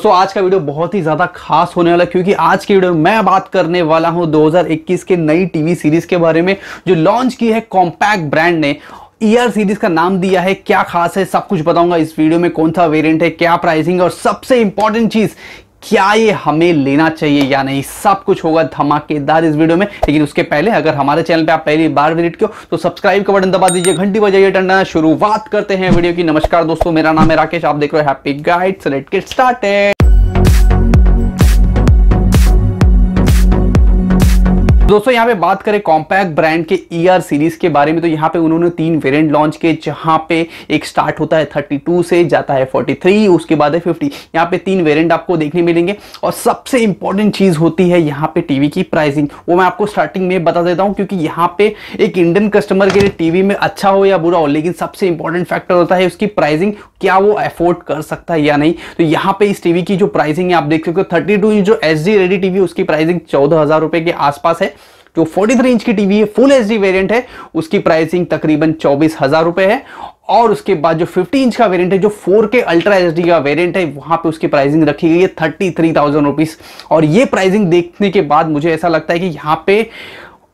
दोस्तों आज का वीडियो बहुत ही ज्यादा खास होने वाला क्योंकि आज के वीडियो में मैं बात करने वाला हूं 2021 के नई टीवी सीरीज के बारे में जो लॉन्च की है कॉम्पैक्ट ब्रांड ने ईयर सीरीज का नाम दिया है क्या खास है सब कुछ बताऊंगा इस वीडियो में कौन सा वेरिएंट है क्या प्राइसिंग है और सबसे इंपॉर्टेंट चीज क्या ये हमें लेना चाहिए या नहीं सब कुछ होगा धमाकेदार इस वीडियो में लेकिन उसके पहले अगर हमारे चैनल पे आप पहली बार विजिट करो तो सब्सक्राइब का बटन दबा दीजिए घंटी बजाइए टंडा शुरुआत करते हैं वीडियो की नमस्कार दोस्तों मेरा नाम है राकेश आप देख रहे हो happy guide let get started दोस्तों यहाँ पे बात करें कॉम्पैक्ट ब्रांड के ई e सीरीज के बारे में तो यहाँ पे उन्होंने तीन वेरियंट लॉन्च किए जहाँ पे एक स्टार्ट होता है 32 से जाता है 43 उसके बाद है 50 यहाँ पे तीन वेरियंट आपको देखने मिलेंगे और सबसे इंपॉर्टेंट चीज होती है यहाँ पे टीवी की प्राइसिंग वो मैं आपको स्टार्टिंग में बता देता हूँ क्योंकि यहाँ पे एक इंडियन कस्टमर के लिए टीवी में अच्छा हो या बुरा हो लेकिन सबसे इंपॉर्टेंट फैक्टर होता है उसकी प्राइसिंग क्या वो अफोर्ड कर सकता है या नहीं तो यहाँ पे इस टीवी की जो प्राइसिंग है आप देख सकते हो थर्टी जो एच रेडी टीवी उसकी प्राइसिंग चौदह हजार रुपए के आसपास है जो 43 इंच की टीवी है फुल एच वेरिएंट है उसकी प्राइसिंग तकरीबन चौबीस हजार रुपए है और उसके बाद जो 50 इंच का वेरिएंट है जो 4K अल्ट्रा एच का वेरिएंट है वहां पे उसकी प्राइसिंग रखी गई है थर्टी थ्री थाउजेंड रुपीज और ये प्राइसिंग देखने के बाद मुझे ऐसा लगता है कि यहाँ पे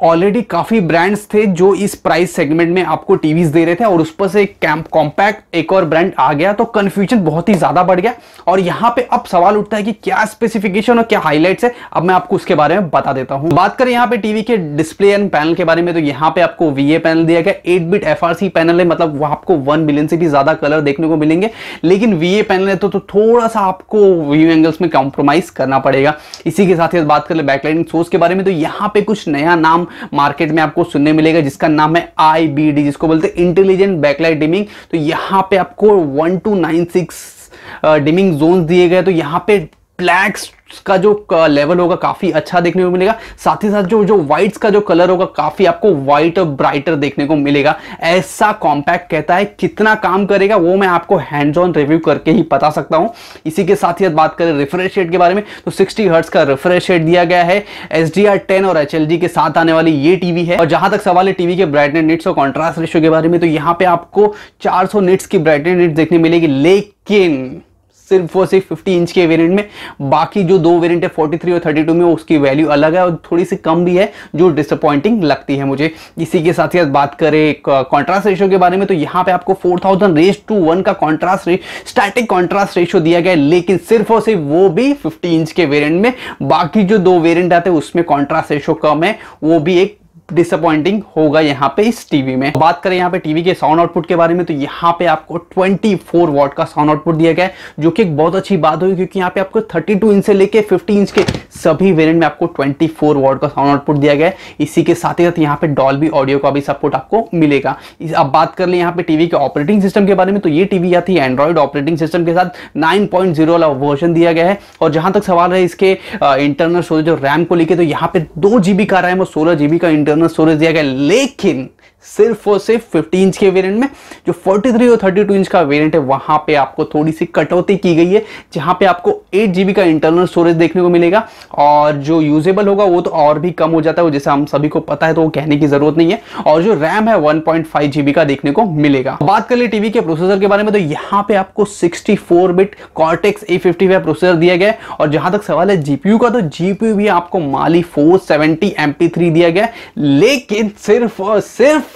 ऑलरेडी काफी ब्रांड्स थे जो इस प्राइस सेगमेंट में आपको टीवीज दे रहे थे और उस पर से कैंप कॉम्पैक्ट एक और ब्रांड आ गया तो कन्फ्यूजन बहुत ही ज्यादा बढ़ गया और यहाँ पे अब सवाल उठता है कि क्या स्पेसिफिकेशन और क्या हाईलाइट है अब मैं आपको उसके बारे में बता देता हूँ बात करें यहाँ पे टीवी के डिस्प्ले एंड पैनल के बारे में तो यहाँ पे आपको वी पैनल दिया गया एट बिट एफ पैनल है मतलब वहां आपको वन मिलियन से भी ज्यादा कलर देखने को मिलेंगे लेकिन वी पैनल है तो, तो थोड़ा सा आपको व्यू एंगल्स में कॉम्प्रोमाइज करना पड़ेगा इसी के साथ ही बात कर ले बैकलाइटिंग सोर्स के बारे में तो यहाँ पे कुछ नया नाम मार्केट में आपको सुनने मिलेगा जिसका नाम है आई जिसको बोलते हैं इंटेलिजेंट बैकलाइट डिमिंग तो यहाँ पे आपको one two nine six dimming zone दिए गए तो यहाँ पे ब्लैक्स का जो लेवल होगा काफी अच्छा देखने को मिलेगा साथ ही साथ जो जो व्हाइट्स का जो कलर होगा काफी आपको व्हाइट और ब्राइटर देखने को मिलेगा ऐसा कॉम्पैक्ट कहता है कितना काम करेगा वो मैं आपको हैंड्स ऑन रिव्यू करके ही बता सकता हूं इसी के साथ ही बात करें रिफ्रेश रेट के बारे में तो सिक्सटी हर्ट्स का रिफ्रेश रेट दिया गया है एस डी और एच के साथ आने वाली ये टीवी है और जहां तक सवाल है टीवी के ब्राइटनेस निट्स और कॉन्ट्रास्ट रेशियो के बारे में तो यहाँ पे आपको सौ नीट्स की ब्राइटनेस निट्स देखने मिलेगी लेकिन सिर्फ और सिर्फ 50 इंच के वेरिएंट में बाकी जो दो वेरिएंट है 43 और 32 में उसकी वैल्यू अलग है और थोड़ी सी कम भी है जो डिसअपॉइंटिंग लगती है मुझे इसी के साथ ही साथ बात करें कॉन्ट्रास्ट रेशियो के बारे में तो यहाँ पे आपको 4000 थाउजेंड रेस टू वन का कॉन्ट्रास्ट स्टैटिक कॉन्ट्रास्ट रेशियो दिया गया लेकिन सिर्फ और सिर्फ वो भी फिफ्टी इंच के वेरियंट में बाकी जो दो वेरियंट आते हैं उसमें कॉन्ट्रास्ट रेशियो कम है वो भी एक डिसअपॉइंटिंग होगा यहाँ पे इस टीवी में बात करें यहाँ पे टीवी के साउंड आउटपुट के बारे में तो यहाँ पे आपको 24 फोर वॉट का साउंड आउटपुट दिया गया है जो कि एक बहुत अच्छी बात हुई क्योंकि यहाँ पे आपको 32 इंच से लेके 50 इंच के सभी वेरिएंट में आपको 24 फोर वॉट का साउंड आउटपुट दिया गया है इसी के साथ ही साथ यहाँ पे डॉल ऑडियो का भी सपोर्ट आपको मिलेगा अब बात कर ले यहाँ पे टीवी के ऑपरेटिंग सिस्टम के बारे में तो ये टीवी आती है एंड्रॉइड ऑपरेटिंग सिस्टम के साथ नाइन पॉइंट वाला वर्जन दिया गया है और जहां तक सवाल है इसके इंटरनल स्टोरेज रैम को लेकर तो यहाँ पे दो जीबी का रैम और सोलह जीबी का इंटरनल जनरल स्टोरेज दिया गया लेकिन सिर्फ और सिर्फ 15 इंच के वेरिएंट में जो 43 और 32 इंच का वेरिएंट है वहां पे आपको थोड़ी सी कटौती की गई है जहां पे आपको एट जीबी का इंटरनल स्टोरेज देखने को मिलेगा और जो यूजेबल होगा वो तो और भी कम हो जाता है जैसे हम सभी को पता है तो वो कहने की जरूरत नहीं है और जो रैम है वन पॉइंट का देखने को मिलेगा बात कर ले टीवी के प्रोसेसर के बारे में तो यहाँ पे आपको sixty bit cortex A fifty processor दिया गया है और जहां तक सवाल है जीपीयू का तो जीपीयू भी आपको माली फोर सेवेंटी दिया गया लेकिन सिर्फ और सिर्फ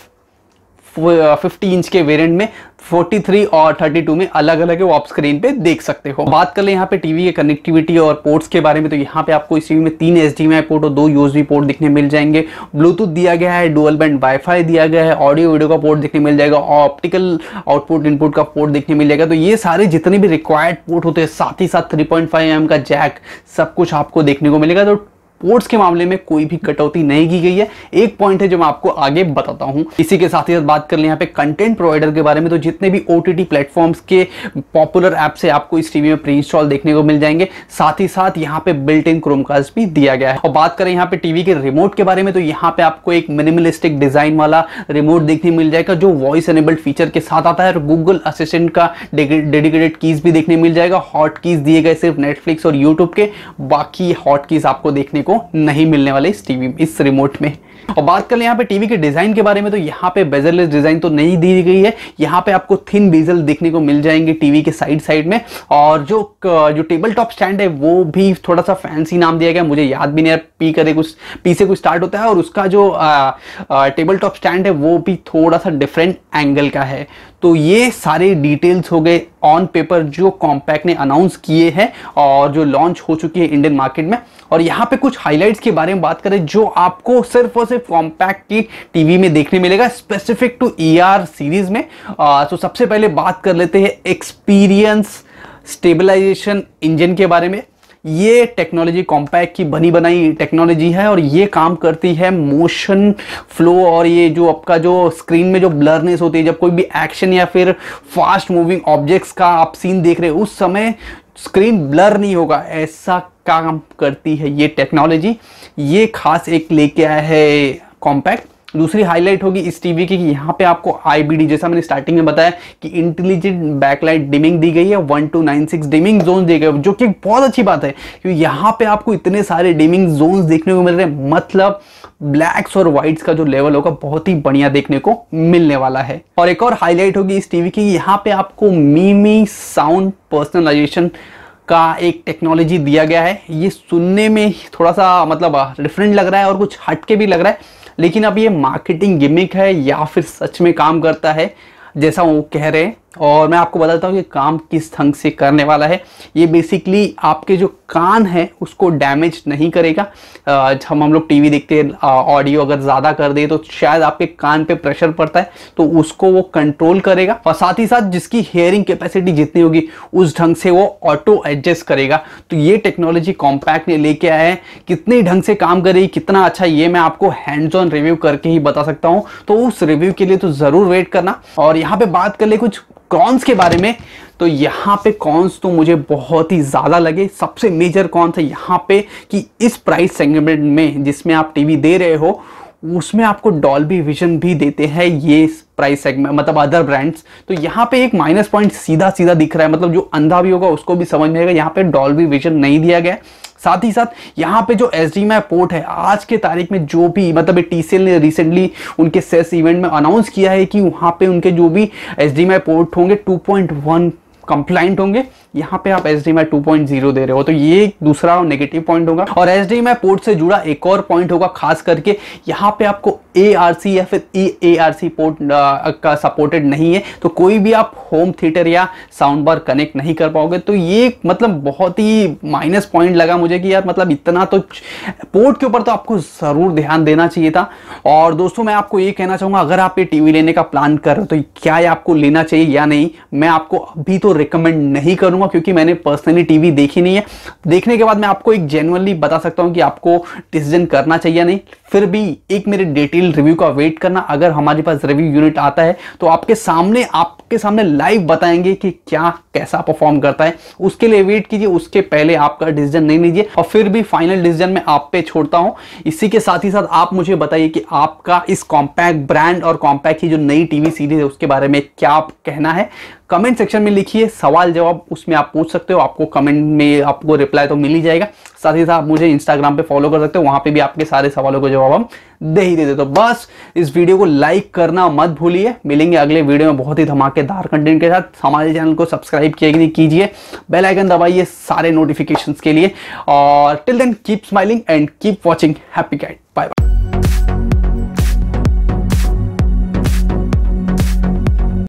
फिफ्टी इंच के वेरिएंट में 43 और 32 में अलग अलग वो आप स्क्रीन पे देख सकते हो बात कर ले यहाँ पे टीवी के कनेक्टिविटी और पोर्ट्स के बारे में तो यहाँ पे आपको इस टीवी में तीन एच पोर्ट और दो यूएसबी पोर्ट दिखने मिल जाएंगे ब्लूटूथ दिया गया है डुअल बैंड वाईफाई दिया गया है ऑडियो वीडियो का पोर्ट देखने मिल जाएगा ऑप्टिकल आउटपुट इनपुट का पोर्ट देखने मिल जाएगा तो ये सारे जितने भी रिक्वायर्ड पोर्ट होते हैं साथ ही साथ थ्री पॉइंट का जैक सब कुछ आपको देखने को मिलेगा तो पोर्ट्स के मामले में कोई भी कटौती नहीं की गई है एक पॉइंट है जो मैं आपको आगे बताता हूं इसी के साथ ही साथ बात कर ले यहाँ पे कंटेंट प्रोवाइडर के बारे में तो जितने भी ओ टी के पॉपुलर ऐप से आपको इस टीवी में प्री इंस्टॉल देखने को मिल जाएंगे साथ ही साथ यहाँ पे बिल्ट इन क्रोमकास्ट भी दिया गया है और बात करें यहाँ पे टीवी के रिमोट के बारे में तो यहाँ पे आपको एक मिनिमलिस्टिक डिजाइन वाला रिमोट देखने मिल जाएगा जो वॉइस एनेबल्ड फीचर के साथ आता है और गूगल असिस्टेंट का डेडिकेटेड कीज भी देखने मिल जाएगा हॉट कीज दिए गए सिर्फ नेटफ्लिक्स और यूट्यूब के बाकी हॉट कीज आपको देखने को को नहीं मिलने वाले इस टीवी इस रिमोट में और बात कर ले यहाँ पे टीवी के डिज़ाइन के बारे में तो यहाँ पे बेजरलेस डिज़ाइन तो नहीं दी गई है यहाँ पे आपको थिन बेजल देखने को मिल जाएंगे टीवी के साइड साइड में और जो जो टेबल टॉप स्टैंड है वो भी थोड़ा सा फैंसी नाम दिया गया मुझे याद भी नहीं है पी करे कुछ पी से कुछ स्टार्ट होता है और उसका जो आ, आ, टेबल टॉप स्टैंड है वो भी थोड़ा सा डिफरेंट एंगल का है तो ये सारे डिटेल्स हो गए ऑन पेपर जो कॉम्पैक्ट ने अनाउंस किए हैं और जो लॉन्च हो चुकी है इंडियन मार्केट में और यहाँ पे कुछ हाइलाइट्स के बारे में बात करें जो आपको सिर्फ और सिर्फ कॉम्पैक्ट की टीवी में देखने मिलेगा स्पेसिफिक टू ईआर सीरीज में आ, तो सबसे पहले बात कर लेते हैं एक्सपीरियंस स्टेबलाइजेशन इंजन के बारे में ये टेक्नोलॉजी कॉम्पैक्ट की बनी बनाई टेक्नोलॉजी है और ये काम करती है मोशन फ्लो और ये जो आपका जो स्क्रीन में जो ब्लरनेस होती है जब कोई भी एक्शन या फिर फास्ट मूविंग ऑब्जेक्ट्स का आप सीन देख रहे हो उस समय स्क्रीन ब्लर नहीं होगा ऐसा काम करती है ये टेक्नोलॉजी ये खास एक लेके आया है कॉम्पैक्ट दूसरी हाईलाइट होगी इस टीवी की कि यहाँ पे आपको आईबीडी जैसा मैंने स्टार्टिंग में बताया कि इंटेलिजेंट बैकलाइट डिमिंग दी गई है one two nine six dimming zone दिए गए जो कि बहुत अच्छी बात है क्योंकि यहाँ पे आपको इतने सारे डिमिंग जोन देखने को मिल रहे हैं मतलब ब्लैक्स और व्हाइट्स का जो लेवल होगा बहुत ही बढ़िया देखने को मिलने वाला है और एक और हाईलाइट होगी इस टीवी की यहाँ पे आपको मीमी साउंड पर्सनलाइजेशन का एक टेक्नोलॉजी दिया गया है ये सुनने में थोड़ा सा मतलब डिफरेंट लग रहा है और कुछ हटके भी लग रहा है लेकिन अब ये मार्केटिंग गिमिक है या फिर सच में काम करता है जैसा वो कह रहे हैं और मैं आपको बताता हूँ ये काम किस ढंग से करने वाला है ये बेसिकली आपके जो कान है उसको डैमेज नहीं करेगा जब हम हम लोग टीवी देखते हैं ऑडियो अगर ज़्यादा कर दे तो शायद आपके कान पे प्रेशर पड़ता है तो उसको वो कंट्रोल करेगा और साथ ही साथ जिसकी हेयरिंग कैपेसिटी जितनी होगी उस ढंग से वो ऑटो एडजस्ट करेगा तो ये टेक्नोलॉजी कॉम्पैक्ट ने लेके आया है कितने ढंग से काम करेगी कितना अच्छा ये मैं आपको हैंड्स ऑन रिव्यू करके ही बता सकता हूँ तो उस रिव्यू के लिए तो ज़रूर वेट करना और यहाँ पर बात कर ले कुछ कॉन्स के बारे में तो यहाँ पे कॉन्स तो मुझे बहुत ही ज़्यादा लगे सबसे मेजर कॉन्स है यहाँ पे कि इस प्राइस सेगमेंट में जिसमें आप टीवी दे रहे हो उसमें आपको डॉल्बी विजन भी देते हैं ये प्राइस सेगमेंट मतलब अदर ब्रांड्स तो यहाँ पे एक माइनस पॉइंट सीधा सीधा दिख रहा है मतलब जो अंधा भी होगा उसको भी समझ में आएगा यहाँ पे डॉल्बी विजन नहीं दिया गया साथ ही साथ यहाँ पे जो एस डी पोर्ट है आज के तारीख में जो भी मतलब टी ने रिसेंटली उनके सेस इवेंट में अनाउंस किया है कि वहाँ पे उनके जो भी एस डी पोर्ट होंगे टू पॉइंट वन कंप्लाइंट होंगे यहाँ पे आप एस डी दे रहे हो तो ये दूसरा नेगेटिव पॉइंट होगा और एस पोर्ट से जुड़ा एक और पॉइंट होगा खास करके यहाँ पे आपको ए आर सी या फिर E A R C port का सपोर्टेड नहीं है तो कोई भी आप होम थिएटर या साउंड बार कनेक्ट नहीं कर पाओगे तो ये मतलब बहुत ही माइनस पॉइंट लगा मुझे कि यार मतलब इतना तो पोर्ट के ऊपर तो आपको ज़रूर ध्यान देना चाहिए था और दोस्तों मैं आपको ये कहना चाहूँगा अगर आप ये टीवी लेने का प्लान कर रहे हो तो क्या आपको लेना चाहिए या नहीं मैं आपको अभी तो रिकमेंड नहीं करूँगा करूंगा क्योंकि मैंने पर्सनली टीवी देखी नहीं है देखने के बाद मैं आपको एक जेनुअनली बता सकता हूं कि आपको डिसीजन करना चाहिए नहीं फिर भी एक मेरे डिटेल रिव्यू का वेट करना अगर हमारे पास रिव्यू यूनिट आता है तो आपके सामने आपके सामने लाइव बताएंगे कि क्या कैसा परफॉर्म करता है उसके लिए वेट कीजिए उसके पहले आपका डिसीजन नहीं लीजिए और फिर भी फाइनल डिसीजन मैं आप पे छोड़ता हूँ इसी के साथ ही साथ आप मुझे बताइए कि आपका इस कॉम्पैक्ट ब्रांड और कॉम्पैक्ट की जो नई टीवी सीरीज है उसके बारे में क्या आप कहना है कमेंट सेक्शन में लिखिए सवाल जवाब उसमें आप पूछ सकते हो आपको कमेंट में आपको रिप्लाई तो मिल ही जाएगा साथ ही साथ मुझे इंस्टाग्राम पे फॉलो कर सकते हो वहां पे भी आपके सारे सवालों को जवाब हम दे ही देते तो बस इस वीडियो को लाइक करना मत भूलिए मिलेंगे अगले वीडियो में बहुत ही धमाकेदार कंटेंट के साथ हमारे चैनल को सब्सक्राइब किए कीजिए बेलाइकन दबाइए सारे नोटिफिकेशन के लिए और till then keep smiling and keep watching happy cat bye bye